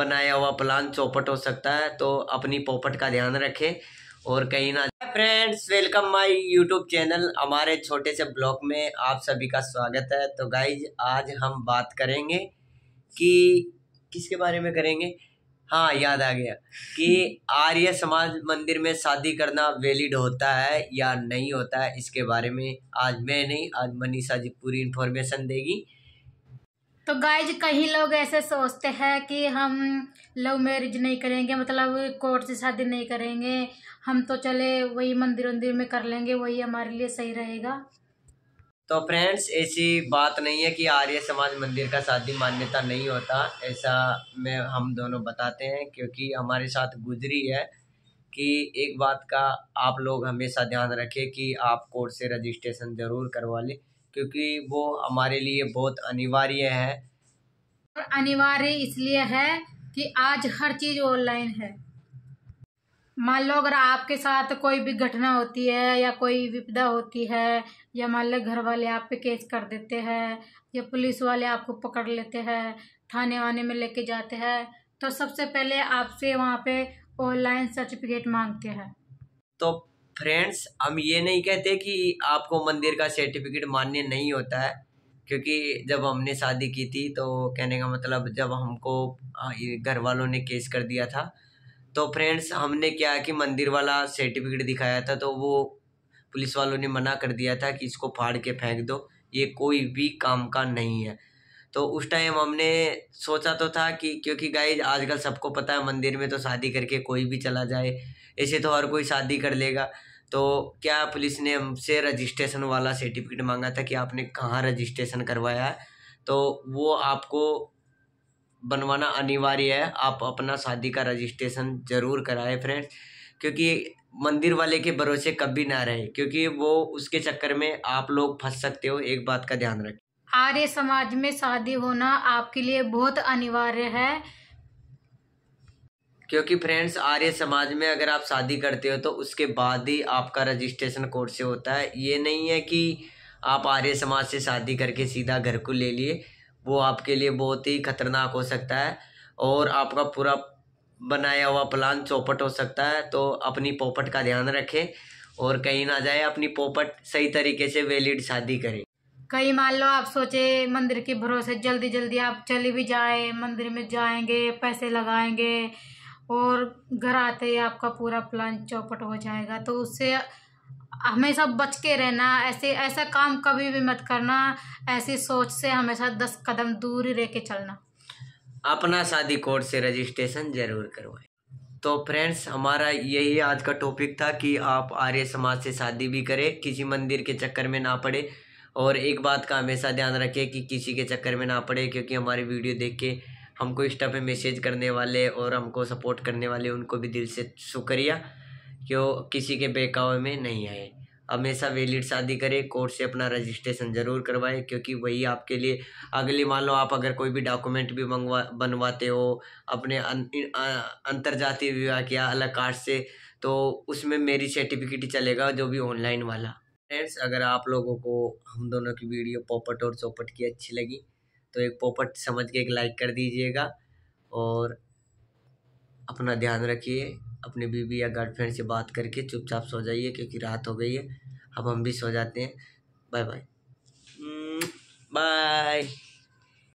बनाया हुआ प्लान चौपट हो सकता है तो अपनी पोपट का ध्यान रखें और कहीं ना friends welcome my YouTube channel हमारे छोटे से ब्लॉग में आप सभी का स्वागत है तो गाइज आज हम बात करेंगे कि किसके बारे में करेंगे हाँ याद आ गया कि आर्य समाज मंदिर में शादी करना वैलिड होता है या नहीं होता है इसके बारे में आज मैं नहीं आज मनीषा जी पूरी इन्फॉर्मेशन देगी तो गाइज कहीं लोग ऐसे सोचते हैं कि हम लव मैरिज नहीं करेंगे मतलब कोर्ट से शादी नहीं करेंगे हम तो चले वही मंदिर वंदिर में कर लेंगे वही हमारे लिए सही रहेगा तो फ्रेंड्स ऐसी बात नहीं है कि आर्य समाज मंदिर का शादी मान्यता नहीं होता ऐसा मैं हम दोनों बताते हैं क्योंकि हमारे साथ गुजरी है कि एक बात का आप लोग हमेशा ध्यान रखें कि आप कोर्ट से रजिस्ट्रेशन ज़रूर करवा लें क्योंकि वो हमारे लिए बहुत अनिवार्य है और अनिवार्य इसलिए है कि आज हर चीज़ ऑनलाइन है मान लो अगर आपके साथ कोई भी घटना होती है या कोई विपदा होती है या मान लो घर वाले आप पे केस कर देते हैं या पुलिस वाले आपको पकड़ लेते हैं थाने वाने में लेके जाते हैं तो सबसे पहले आपसे वहाँ पे ऑनलाइन सर्टिफिकेट मांगते हैं तो फ्रेंड्स हम ये नहीं कहते कि आपको मंदिर का सर्टिफिकेट मान्य नहीं होता है क्योंकि जब हमने शादी की थी तो कहने का मतलब जब हमको घर वालों ने केस कर दिया था तो फ्रेंड्स हमने क्या कि मंदिर वाला सर्टिफिकेट दिखाया था तो वो पुलिस वालों ने मना कर दिया था कि इसको फाड़ के फेंक दो ये कोई भी काम का नहीं है तो उस टाइम हमने सोचा तो था कि क्योंकि गाय आजकल सबको पता है मंदिर में तो शादी करके कोई भी चला जाए ऐसे तो हर कोई शादी कर लेगा तो क्या पुलिस ने हमसे रजिस्ट्रेशन वाला सर्टिफिकेट मांगा था कि आपने कहाँ रजिस्ट्रेशन करवाया है तो वो आपको बनवाना अनिवार्य है आप अपना शादी का रजिस्ट्रेशन ज़रूर कराएं फ्रेंड्स क्योंकि मंदिर वाले के भरोसे कभी ना रहे क्योंकि वो उसके चक्कर में आप लोग फंस सकते हो एक बात का ध्यान रखें आर्य समाज में शादी होना आपके लिए बहुत अनिवार्य है क्योंकि फ्रेंड्स आर्य समाज में अगर आप शादी करते हो तो उसके बाद ही आपका रजिस्ट्रेशन कोर्स से होता है ये नहीं है कि आप आर्य समाज से शादी करके सीधा घर को ले लिए वो आपके लिए बहुत ही खतरनाक हो सकता है और आपका पूरा बनाया हुआ प्लान चौपट हो सकता है तो अपनी पोपट का ध्यान रखें और कहीं ना जाए अपनी पोपट सही तरीके से वैलिड शादी करें कहीं मान लो आप सोचे मंदिर के भरोसे जल्दी जल्दी आप चले भी जाए मंदिर में जाएंगे पैसे लगाएंगे और घर आते ही आपका पूरा प्लान चौपट हो जाएगा तो उससे हमेशा बच के रहना ऐसे ऐसा काम कभी भी मत करना ऐसी सोच से हमेशा दस कदम दूर ही रह के चलना अपना शादी कोर्ट से रजिस्ट्रेशन ज़रूर करवाए तो फ्रेंड्स हमारा यही आज का टॉपिक था कि आप आर्य समाज से शादी भी करें किसी मंदिर के चक्कर में ना पड़े और एक बात का हमेशा ध्यान रखें कि किसी के चक्कर में ना पड़े क्योंकि हमारी वीडियो देख के हमको इंस्टा पे मैसेज करने वाले और हमको सपोर्ट करने वाले उनको भी दिल से शुक्रिया कि वो किसी के बेकावे में नहीं आए हमेशा वेलिड शादी करें कोर्ट से अपना रजिस्ट्रेशन ज़रूर करवाएं क्योंकि वही आपके लिए अगली मान लो आप अगर कोई भी डॉक्यूमेंट भी मंगवा बनवाते हो अपने अं, अंतर जातीय विवाह किया अलग कार्ड से तो उसमें मेरी सर्टिफिकेट चलेगा जो भी ऑनलाइन वाला फ्रेंड्स अगर आप लोगों को हम दोनों की वीडियो पोपट और चौपट की अच्छी लगी तो एक पोपट समझ के एक लाइक कर दीजिएगा और अपना ध्यान रखिए अपने बीवी या गर्लफ्रेंड से बात करके चुपचाप सो जाइए क्योंकि रात हो गई है अब हम भी सो जाते हैं बाय बाय बाय